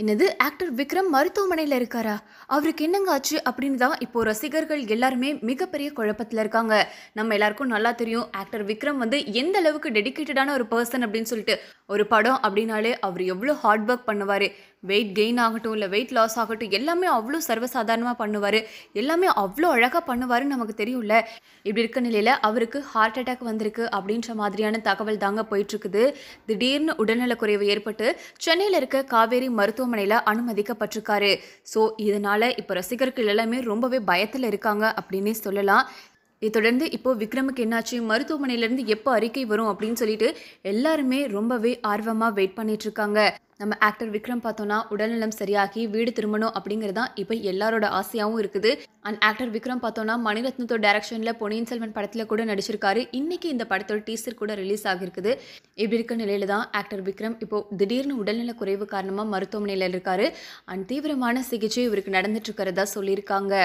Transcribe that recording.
என்னது ஆக்டர் விக்ரம் மருத்துவமனையில் இருக்காரா அவருக்கு என்னங்க ஆச்சு அப்படின்னு தான் இப்போ ரசிகர்கள் எல்லாருமே மிகப்பெரிய குழப்பத்தில் இருக்காங்க நம்ம எல்லாருக்கும் நல்லா தெரியும் ஆக்டர் விக்ரம் வந்து எந்த அளவுக்கு டெடிக்கேட்டடான ஒரு பர்சன் அப்படின்னு சொல்லிட்டு ஒரு படம் அப்படின்னாலே அவர் எவ்வளோ ஹார்ட் ஒர்க் பண்ணுவார் வெயிட் கெயின் ஆகட்டும் இல்லை வெயிட் லாஸ் ஆகட்டும் எல்லாமே அவ்வளோ சர்வசாதாரணமாக பண்ணுவார் எல்லாமே அவ்வளோ அழகாக பண்ணுவாருன்னு நமக்கு தெரியும்ல இப்படி இருக்க நிலையில் அவருக்கு ஹார்ட் அட்டாக் வந்திருக்கு அப்படின்ற மாதிரியான தகவல் தாங்க போயிட்டுருக்குது திடீர்னு உடல்நலக்குறைவு ஏற்பட்டு சென்னையில் இருக்க காவேரி மருத்துவ மருத்துவமனையில் அனுமதிக்கப்பட்டிருக்காரு ஸோ இதனால் இப்போ ரசிகர்கள் எல்லாமே ரொம்பவே பயத்தில் இருக்காங்க அப்படின்னு சொல்லலாம் இதை தொடர்ந்து இப்போ விக்ரமுக்கு என்னாச்சு மருத்துவமனையிலேருந்து எப்போ அறிக்கை வரும் அப்படின்னு சொல்லிட்டு எல்லாருமே ரொம்பவே ஆர்வமாக வெயிட் பண்ணிட்டு இருக்காங்க நம்ம ஆக்டர் விக்ரம் பார்த்தோன்னா உடல்நலம் சரியாகி வீடு திரும்பணும் அப்படிங்கிறதான் இப்போ எல்லாரோட ஆசையாகவும் இருக்குது அண்ட் ஆக்டர் விக்ரம் பார்த்தோன்னா மணிரத்னத்தோ டேரக்ஷனில் பொன்னியின் செல்வன் படத்தில் கூட நடிச்சிருக்காரு இன்னைக்கு இந்த படத்தோட டீசர் கூட ரிலீஸ் ஆகிருக்குது இப்படி இருக்க நிலையில தான் ஆக்டர் விக்ரம் இப்போ திடீர்னு உடல்நல குறைவு காரணமாக மருத்துவமனையில் இருக்காரு அண்ட் தீவிரமான சிகிச்சை இவருக்கு நடந்துட்டு இருக்கிறதா சொல்லியிருக்காங்க